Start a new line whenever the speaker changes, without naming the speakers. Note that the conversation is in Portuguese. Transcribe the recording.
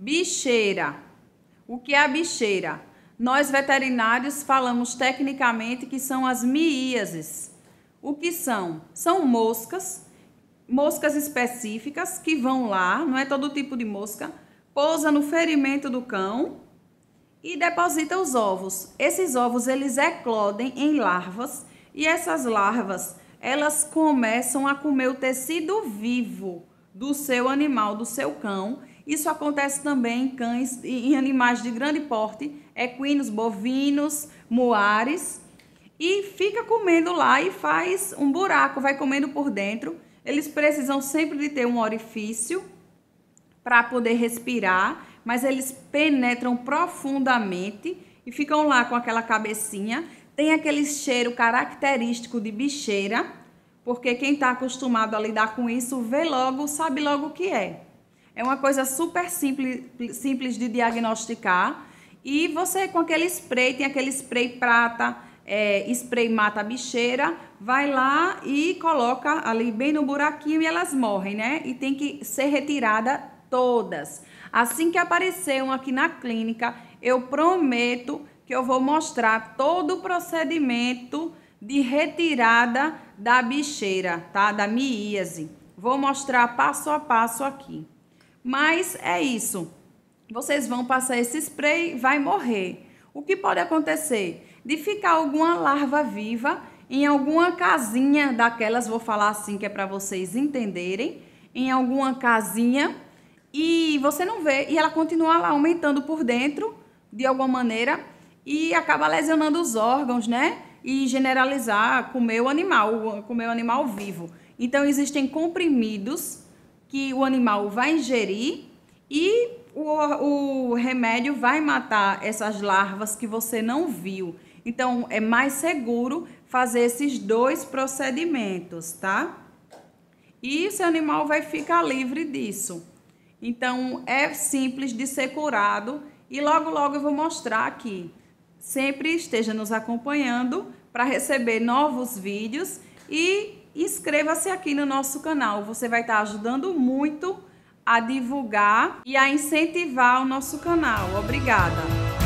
Bicheira. O que é a bicheira? Nós veterinários falamos tecnicamente que são as miíases. O que são? São moscas, moscas específicas que vão lá, não é todo tipo de mosca, pousa no ferimento do cão e deposita os ovos. Esses ovos eles eclodem em larvas e essas larvas elas começam a comer o tecido vivo do seu animal, do seu cão isso acontece também em cães em animais de grande porte, equinos, bovinos, moares, e fica comendo lá e faz um buraco, vai comendo por dentro. Eles precisam sempre de ter um orifício para poder respirar, mas eles penetram profundamente e ficam lá com aquela cabecinha. Tem aquele cheiro característico de bicheira, porque quem está acostumado a lidar com isso vê logo, sabe logo o que é. É uma coisa super simples, simples de diagnosticar. E você com aquele spray, tem aquele spray prata, é, spray mata bicheira, vai lá e coloca ali bem no buraquinho e elas morrem, né? E tem que ser retirada todas. Assim que aparecer uma aqui na clínica, eu prometo que eu vou mostrar todo o procedimento de retirada da bicheira, tá? Da miíase. Vou mostrar passo a passo aqui. Mas é isso. Vocês vão passar esse spray, vai morrer. O que pode acontecer? De ficar alguma larva viva em alguma casinha daquelas, vou falar assim que é para vocês entenderem, em alguma casinha e você não vê e ela continua lá aumentando por dentro de alguma maneira e acaba lesionando os órgãos, né? E generalizar comer o animal, comer o animal vivo. Então existem comprimidos que o animal vai ingerir e o, o remédio vai matar essas larvas que você não viu. Então, é mais seguro fazer esses dois procedimentos, tá? E esse animal vai ficar livre disso. Então, é simples de ser curado e logo, logo eu vou mostrar aqui. Sempre esteja nos acompanhando para receber novos vídeos e inscreva-se aqui no nosso canal. Você vai estar ajudando muito a divulgar e a incentivar o nosso canal. Obrigada!